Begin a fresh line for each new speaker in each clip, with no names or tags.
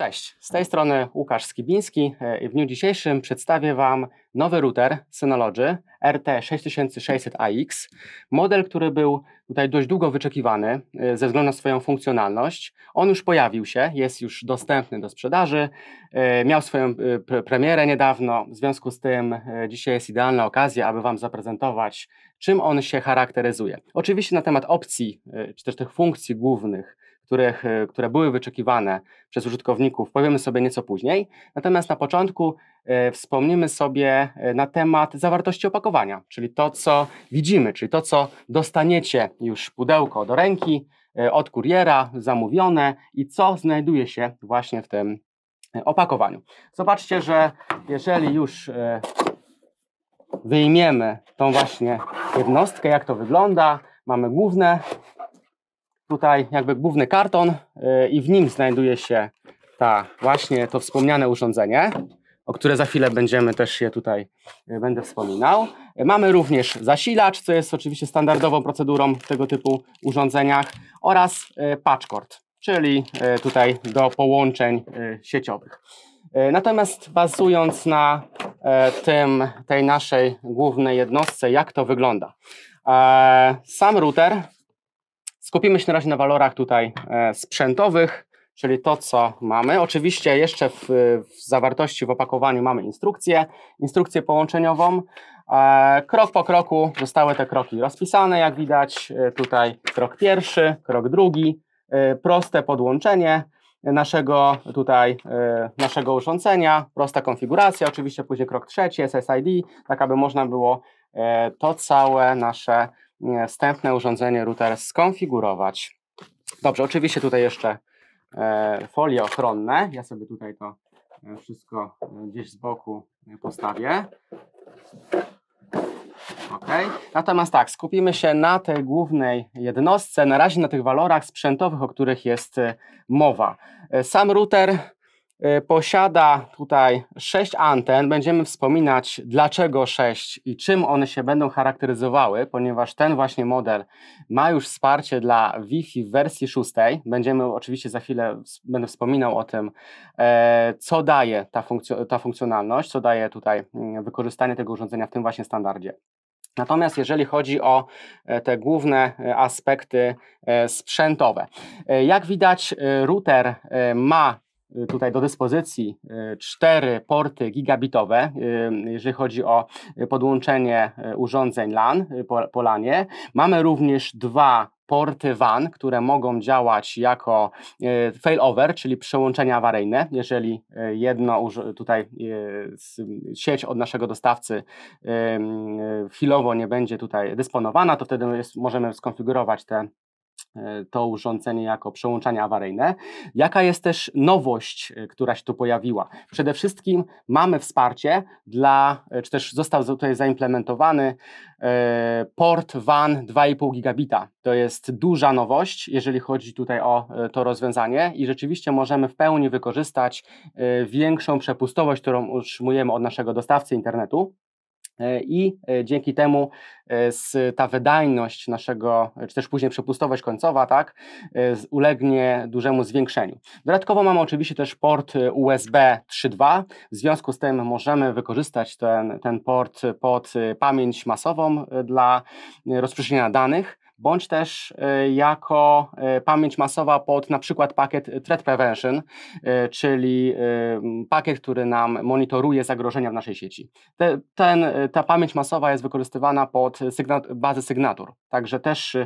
Cześć, z tej strony Łukasz Skibiński e, i w dniu dzisiejszym przedstawię Wam nowy router Synology RT6600AX, model, który był tutaj dość długo wyczekiwany e, ze względu na swoją funkcjonalność. On już pojawił się, jest już dostępny do sprzedaży, e, miał swoją premierę niedawno, w związku z tym dzisiaj jest idealna okazja, aby Wam zaprezentować, czym on się charakteryzuje. Oczywiście na temat opcji, czy też tych funkcji głównych których, e, które były wyczekiwane przez użytkowników, powiemy sobie nieco później. Natomiast na początku e, wspomnimy sobie e, na temat zawartości opakowania, czyli to, co widzimy, czyli to, co dostaniecie już pudełko do ręki od kuriera, zamówione i co znajduje się właśnie w tym opakowaniu. Zobaczcie, że jeżeli już wyjmiemy tą właśnie jednostkę, jak to wygląda, mamy główne tutaj jakby główny karton y, i w nim znajduje się ta właśnie to wspomniane urządzenie, o które za chwilę będziemy też je tutaj y, będę wspominał. Mamy również zasilacz, co jest oczywiście standardową procedurą w tego typu urządzeniach oraz y, patchcord, czyli tutaj do połączeń sieciowych. Natomiast bazując na tym, tej naszej głównej jednostce, jak to wygląda. E, sam router Skupimy się na razie na walorach tutaj e, sprzętowych, czyli to, co mamy. Oczywiście jeszcze w, w zawartości, w opakowaniu mamy instrukcję, instrukcję połączeniową. E, krok po kroku zostały te kroki rozpisane, jak widać e, tutaj krok pierwszy, krok drugi, proste podłączenie naszego tutaj naszego urządzenia, prosta konfiguracja, oczywiście później krok trzeci, SSID, tak aby można było to całe nasze wstępne urządzenie router skonfigurować. Dobrze, oczywiście tutaj jeszcze e, folie ochronne. Ja sobie tutaj to e, wszystko e, gdzieś z boku postawię. OK. Natomiast tak, skupimy się na tej głównej jednostce, na razie na tych walorach sprzętowych, o których jest mowa. Sam router E, posiada tutaj sześć anten. Będziemy wspominać, dlaczego sześć i czym one się będą charakteryzowały, ponieważ ten właśnie model ma już wsparcie dla Wi-Fi w wersji szóstej. Będziemy oczywiście za chwilę będę wspominał o tym, e, co daje ta, ta funkcjonalność, co daje tutaj mm, wykorzystanie tego urządzenia w tym właśnie standardzie. Natomiast jeżeli chodzi o e, te główne aspekty sprzętowe, jak widać, router ma Y, tutaj do dyspozycji y, cztery porty gigabitowe, y, jeżeli chodzi o podłączenie urządzeń LAN po LANie. Mamy również dwa porty WAN, które mogą działać jako failover, czyli przełączenia awaryjne, jeżeli jedno tutaj sieć od naszego dostawcy chwilowo nie będzie tutaj dysponowana, to wtedy jest, możemy skonfigurować te E, to urządzenie jako przełączanie awaryjne. Jaka jest też nowość, e, która się tu pojawiła? Przede wszystkim mamy wsparcie dla, e, czy też został tutaj zaimplementowany port WAN 2,5 gigabita. To jest duża nowość, jeżeli chodzi tutaj o to rozwiązanie i rzeczywiście możemy w pełni wykorzystać większą przepustowość, którą otrzymujemy od naszego dostawcy internetu. E, i e, dzięki temu e, ta wydajność naszego, czy też później przepustowość końcowa, tak, ulegnie dużemu zwiększeniu. Dodatkowo mamy oczywiście też port USB 3.2, w związku z tym możemy wykorzystać ten, ten port pod pamięć masową dla rozprzestrzeniania danych bądź też e, jako e, pamięć masowa pod na przykład pakiet e, Threat Prevention, czyli pakiet, który nam monitoruje zagrożenia w naszej sieci. Ten, ta pamięć masowa jest wykorzystywana pod sygnat, bazę sygnatur, także też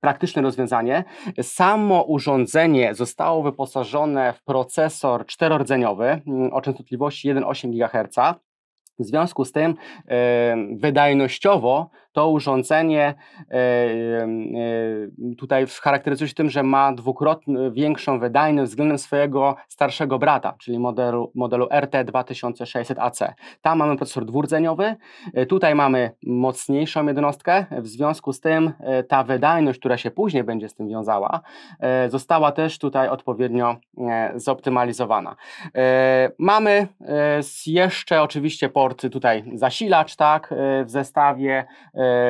praktyczne rozwiązanie. Samo urządzenie zostało wyposażone w procesor czterorodzeniowy mm, o częstotliwości 1,8 GHz. W związku z tym wydajnościowo to urządzenie e, e, tutaj charakteryzuje się tym, że ma dwukrotnie większą wydajność względem swojego starszego brata, czyli modelu, modelu RT2600AC. Tam mamy procesor dwurdzeniowy, e, tutaj mamy mocniejszą jednostkę, w związku z tym ta wydajność, która się później będzie z tym wiązała, została też tutaj odpowiednio zoptymalizowana. Mamy jeszcze oczywiście porty tutaj zasilacz, tak, w zestawie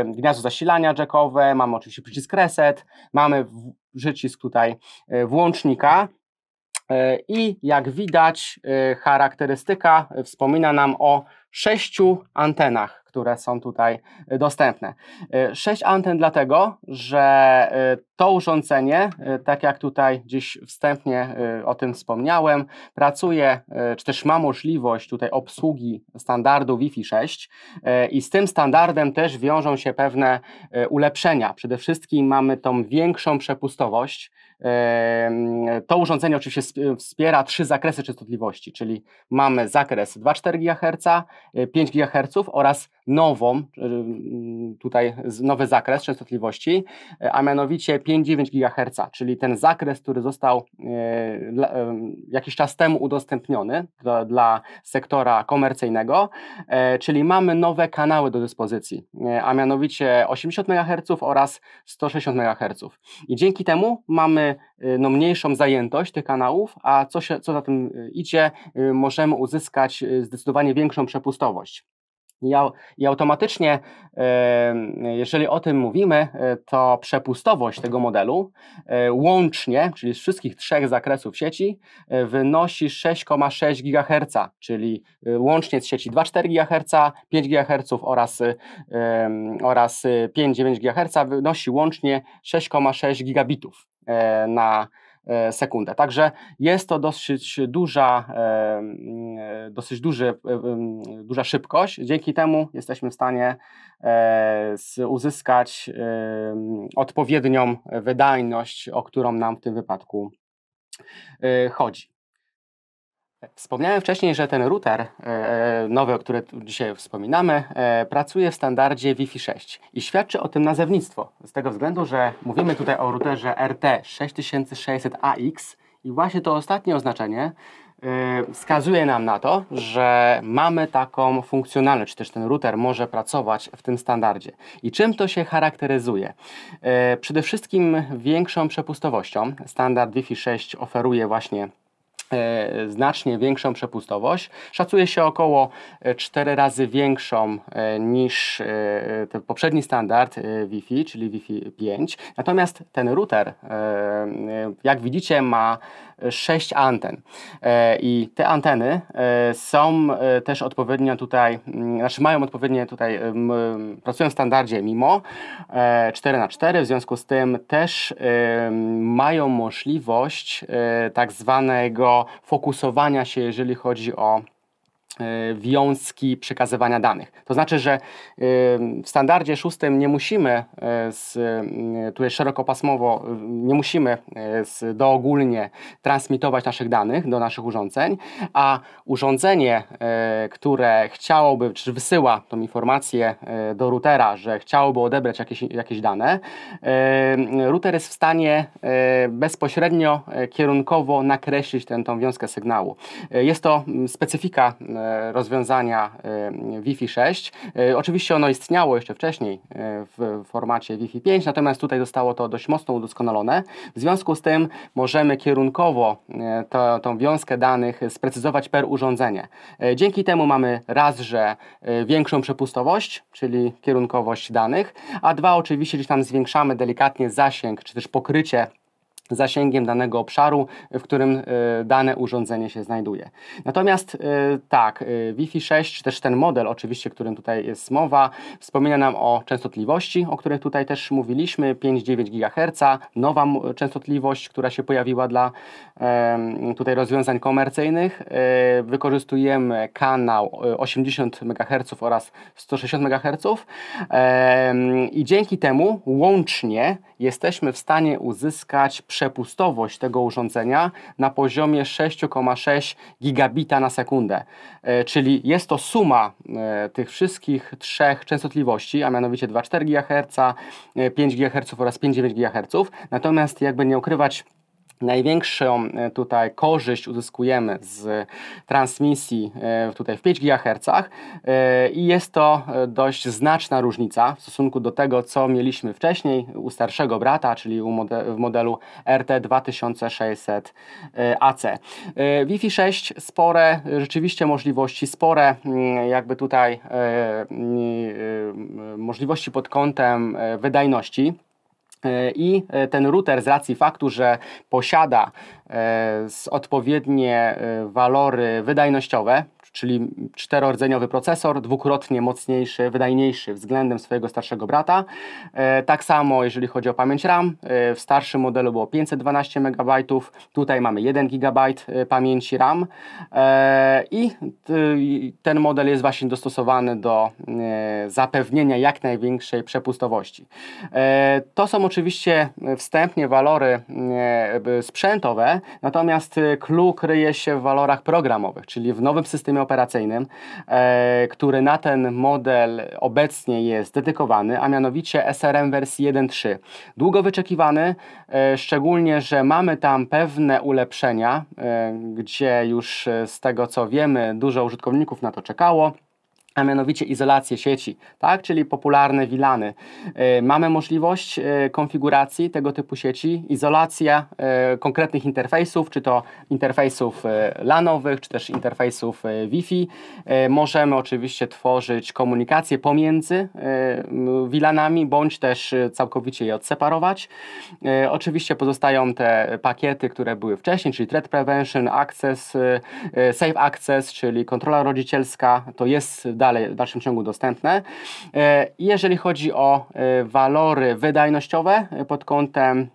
gniazdo zasilania jackowe, mamy oczywiście przycisk reset, mamy przycisk tutaj e, włącznika e, i jak widać e, charakterystyka wspomina nam o sześciu antenach, które są tutaj y, dostępne. Y, sześć anten dlatego, że y, to urządzenie, tak jak tutaj gdzieś wstępnie o tym wspomniałem, pracuje, czy też ma możliwość tutaj obsługi standardu Wi-Fi 6 i z tym standardem też wiążą się pewne ulepszenia. Przede wszystkim mamy tą większą przepustowość. To urządzenie oczywiście wspiera trzy zakresy częstotliwości, czyli mamy zakres 2,4 GHz, 5 e, GHz oraz nową, e, tutaj nowy zakres częstotliwości, e, a mianowicie 5,9 GHz, czyli ten zakres, który został jakiś czas temu udostępniony dla, dla sektora komercyjnego, czyli mamy nowe kanały do dyspozycji, a mianowicie 80 MHz oraz 160 MHz. I dzięki temu mamy Y, no, mniejszą zajętość tych kanałów, a co, się, co za tym y, idzie, y, możemy uzyskać zdecydowanie większą przepustowość. I, automatycznie, jeżeli o tym mówimy, to przepustowość tego modelu łącznie, czyli z wszystkich trzech zakresów sieci, wynosi 6,6 GHz, czyli łącznie z sieci 2,4 GHz, 5 GHz oraz, oraz 5,9 GHz wynosi łącznie 6,6 gigabitów. E, na e, sekundę. Także jest to dosyć duża, e, dosyć duży, duża szybkość. Dzięki temu jesteśmy w stanie uzyskać odpowiednią wydajność, o którą nam w tym wypadku chodzi. Wspomniałem wcześniej, że ten router e, e, nowy, o którym dzisiaj wspominamy, e, pracuje w standardzie Wi-Fi 6 i świadczy o tym nazewnictwo, z tego względu, że mówimy tutaj o routerze RT6600AX i właśnie to ostatnie oznaczenie wskazuje nam na to, że mamy taką funkcjonalność, czy też ten router może pracować w tym standardzie. I czym to się charakteryzuje? Przede wszystkim większą przepustowością. Standard Wi-Fi 6 oferuje właśnie E, znacznie większą przepustowość. Szacuje się około 4 e, razy większą e, niż ten poprzedni standard Wi-Fi, czyli Wi-Fi 5. Natomiast ten router, jak widzicie, ma 6 anten i te anteny są też odpowiednio tutaj, mm, znaczy mają odpowiednie tutaj, pracują w standardzie MIMO 4x4, w związku z tym też mają możliwość tak zwanego fokusowania się, jeżeli chodzi o E, wiązki przekazywania danych. To znaczy, że e, w standardzie szóstym nie musimy, e, z, tu jest szerokopasmowo, nie musimy z, doogólnie transmitować naszych danych do naszych urządzeń, a urządzenie, które chciałoby, czy wysyła tą informację do routera, że chciałoby odebrać jakieś, jakieś dane, router jest w stanie bezpośrednio kierunkowo nakreślić tę tą wiązkę sygnału. Jest to specyfika E, rozwiązania e, Wi-Fi 6. E, oczywiście ono istniało jeszcze wcześniej w formacie Wi-Fi 5, natomiast tutaj zostało to dość mocno udoskonalone. W związku z tym możemy kierunkowo to, tą wiązkę danych sprecyzować per urządzenie. Dzięki temu mamy raz, że większą przepustowość, czyli kierunkowość danych, a dwa oczywiście, gdzieś tam zwiększamy delikatnie zasięg, czy też pokrycie zasięgiem danego obszaru, w którym e, dane urządzenie się znajduje. Natomiast e, tak, e, Wi-Fi 6, czy też ten model oczywiście, którym tutaj jest mowa, wspomina nam o częstotliwości, o której tutaj też mówiliśmy, 5,9 GHz, nowa częstotliwość, która się pojawiła dla tutaj rozwiązań komercyjnych. Wykorzystujemy kanał 80 MHz oraz 160 MHz i dzięki temu łącznie jesteśmy w stanie uzyskać przy przepustowość tego urządzenia na poziomie 6,6 gigabita na sekundę. E, czyli jest to suma e, tych wszystkich trzech częstotliwości, a mianowicie 2,4 GHz, 5 GHz oraz 5,9 GHz. Natomiast jakby nie ukrywać, Największą e, tutaj korzyść uzyskujemy z e, transmisji e, tutaj w 5 GHz i jest to dość znaczna różnica w stosunku do tego, co mieliśmy wcześniej u starszego brata, czyli w modelu RT 2600 AC. Wi-Fi 6 spore rzeczywiście możliwości, spore mm, jakby tutaj mm, możliwości pod kątem wydajności. E, I e, ten router z racji faktu, że posiada e, odpowiednie walory wydajnościowe, czyli czterordzeniowy procesor, dwukrotnie mocniejszy, wydajniejszy względem swojego starszego brata. E, tak samo jeżeli chodzi o pamięć RAM, e, w starszym modelu było 512 MB, tutaj mamy 1 GB e, pamięci RAM i ten model jest właśnie dostosowany do zapewnienia jak największej przepustowości. To są oczywiście wstępnie walory sprzętowe, natomiast clue kryje się w walorach programowych, czyli w nowym systemie operacyjnym, e, który na ten model obecnie jest dedykowany, a mianowicie SRM wersji 1.3. Długo wyczekiwany, e, szczególnie, że mamy tam pewne ulepszenia, e, gdzie już z tego co wiemy, dużo użytkowników na to czekało a mianowicie izolację sieci, tak? czyli popularne VLANy. E, mamy możliwość e, konfiguracji tego typu sieci, izolacja e, konkretnych interfejsów, czy to interfejsów LANowych, czy też interfejsów Wi-Fi. Możemy oczywiście tworzyć komunikację pomiędzy VLANami, bądź też całkowicie je odseparować. Oczywiście pozostają te pakiety, które były wcześniej, czyli Threat Prevention, Access, Safe Access, czyli kontrola rodzicielska. To jest dalej w dalszym ciągu dostępne. E, jeżeli chodzi o e, walory wydajnościowe e, pod kątem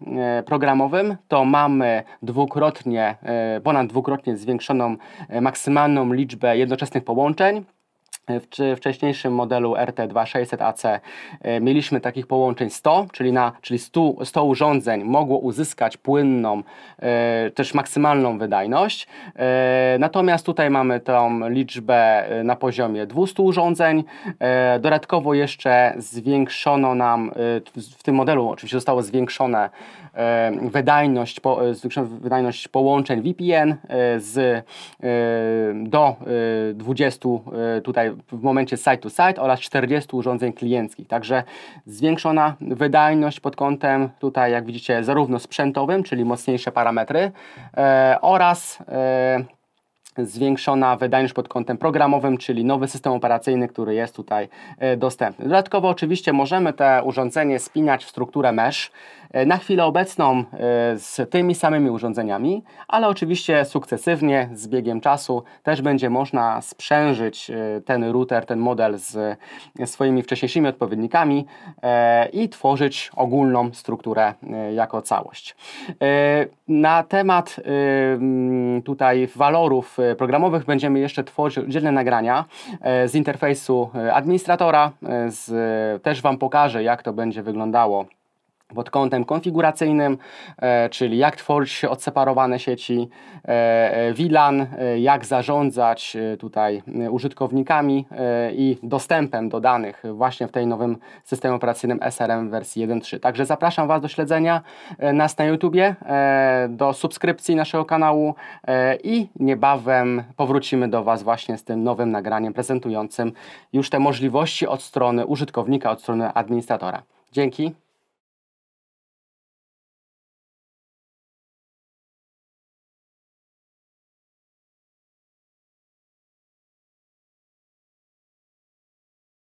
programowym, to mamy dwukrotnie, ponad dwukrotnie zwiększoną maksymalną liczbę jednoczesnych połączeń. E, w wcześniejszym modelu RT2600AC e, mieliśmy takich połączeń 100, czyli, na, czyli 100, 100 urządzeń mogło uzyskać płynną, e, też maksymalną wydajność. Natomiast tutaj mamy tą liczbę na poziomie 200 urządzeń. Dodatkowo jeszcze zwiększono nam, w tym modelu oczywiście zostało zwiększone wydajność, wydajność połączeń VPN z, do 20 tutaj w momencie site-to-site -site oraz 40 urządzeń klienckich. Także zwiększona wydajność pod kątem tutaj, jak widzicie, zarówno sprzętowym, czyli mocniejsze parametry e, oraz e, zwiększona wydajność pod kątem programowym, czyli nowy system operacyjny, który jest tutaj e, dostępny. Dodatkowo oczywiście możemy te urządzenie spinać w strukturę mesh. E, na chwilę obecną e, z tymi samymi urządzeniami, ale oczywiście sukcesywnie z biegiem czasu też będzie można sprzężyć ten router, ten model z swoimi wcześniejszymi odpowiednikami i tworzyć ogólną strukturę jako całość. Na temat tutaj walorów programowych będziemy jeszcze tworzyć oddzielne nagrania e, z interfejsu e, administratora. E, z, też Wam pokażę, jak to będzie wyglądało pod kątem konfiguracyjnym, e, czyli jak tworzyć odseparowane sieci e, e, VLAN, jak zarządzać tutaj użytkownikami i dostępem do danych właśnie w tej nowym systemie operacyjnym SRM wersji 1.3. Także zapraszam Was do śledzenia nas na YouTubie, do subskrypcji naszego kanału i niebawem powrócimy do Was właśnie z tym nowym nagraniem prezentującym już te możliwości od strony użytkownika, od strony administratora. Dzięki.